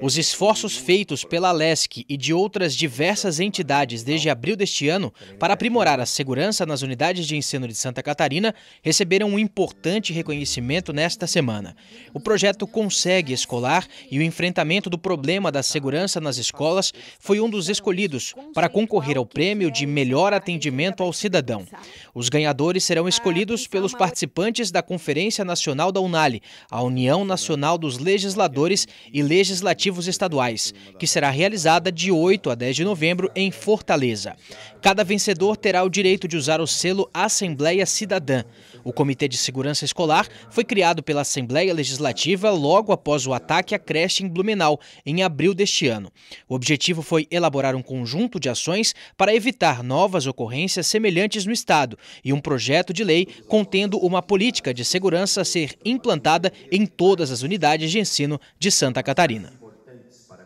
Os é esforços feitos pela LESC e de outras diversas entidades desde abril deste ano para aprimorar a segurança nas unidades de ensino de Santa Catarina receberam um importante reconhecimento nesta semana. O projeto Consegue Escolar e o enfrentamento do problema da segurança nas escolas foi um dos escolhidos para concorrer ao prêmio de melhor atendimento ao cidadão. Os ganhadores serão ah, escolhidos pelos participantes da Conferência Nacional da Unale, a União Nacional dos Legisladores e Legisladores legislativos estaduais, que será realizada de 8 a 10 de novembro em Fortaleza. Cada vencedor terá o direito de usar o selo Assembleia Cidadã. O Comitê de Segurança Escolar foi criado pela Assembleia Legislativa logo após o ataque à creche em Blumenau, em abril deste ano. O objetivo foi elaborar um conjunto de ações para evitar novas ocorrências semelhantes no Estado e um projeto de lei contendo uma política de segurança a ser implantada em todas as unidades de ensino de Santa Catarina. Medina.